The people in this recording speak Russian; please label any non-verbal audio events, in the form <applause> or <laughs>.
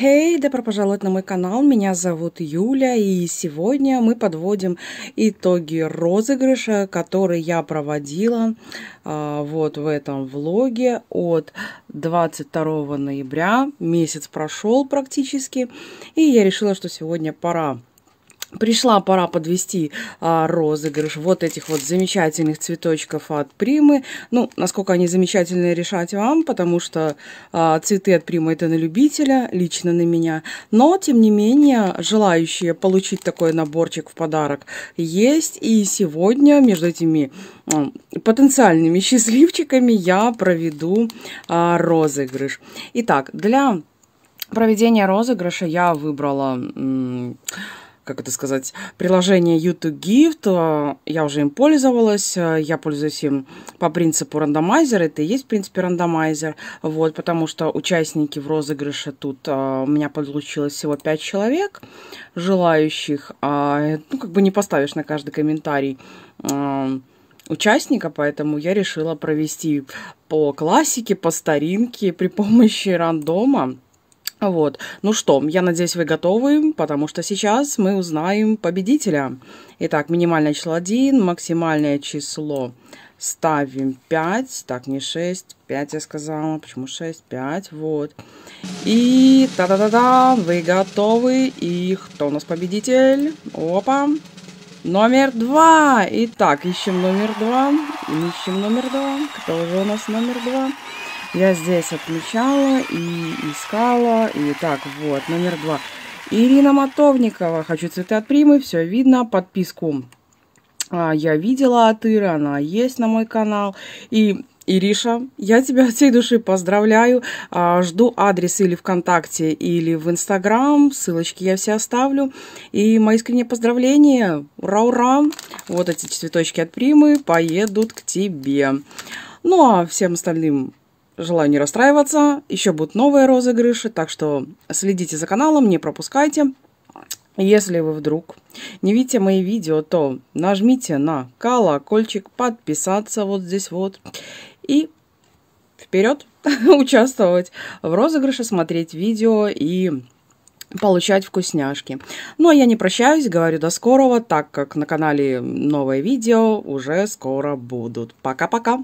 Хей, hey, добро пожаловать на мой канал, меня зовут Юля, и сегодня мы подводим итоги розыгрыша, который я проводила а, вот в этом влоге от 22 ноября, месяц прошел практически, и я решила, что сегодня пора Пришла пора подвести а, розыгрыш вот этих вот замечательных цветочков от Примы. Ну, насколько они замечательные, решать вам, потому что а, цветы от Примы это на любителя, лично на меня. Но, тем не менее, желающие получить такой наборчик в подарок есть. И сегодня между этими а, потенциальными <laughs> счастливчиками я проведу а, розыгрыш. Итак, для проведения розыгрыша я выбрала как это сказать, приложение YouTube gift э, Я уже им пользовалась. Э, я пользуюсь им по принципу рандомайзера. Это и есть, в принципе, рандомайзер. Вот, потому что участники в розыгрыше тут э, у меня получилось всего 5 человек желающих. А, ну, как бы не поставишь на каждый комментарий участника, поэтому я решила провести по классике, по старинке при помощи рандома. Вот. Ну что, я надеюсь, вы готовы, потому что сейчас мы узнаем победителя. Итак, минимальное число 1, максимальное число ставим 5. Так, не 6, 5 я сказала. Почему 6? 5, вот. И та-да-да-да, вы готовы. И кто у нас победитель? Опа. Номер два. Итак, ищем номер два. Ищем номер два. Кто же у нас номер два? Я здесь отмечала и искала. И так, вот, номер два. Ирина Матовникова Хочу цветы от Примы. Все видно. Подписку а, я видела от Иры. Она есть на мой канал. И Ириша, я тебя от всей души поздравляю. А, жду адрес или ВКонтакте, или в Инстаграм. Ссылочки я все оставлю. И мои искренние поздравления. Ура-ура! Вот эти цветочки от Примы поедут к тебе. Ну а всем остальным Желаю не расстраиваться. Еще будут новые розыгрыши, так что следите за каналом, не пропускайте. Если вы вдруг не видите мои видео, то нажмите на колокольчик, подписаться вот здесь вот и вперед <laughs> участвовать в розыгрыше, смотреть видео и получать вкусняшки. Ну, а я не прощаюсь, говорю до скорого, так как на канале новые видео уже скоро будут. Пока-пока!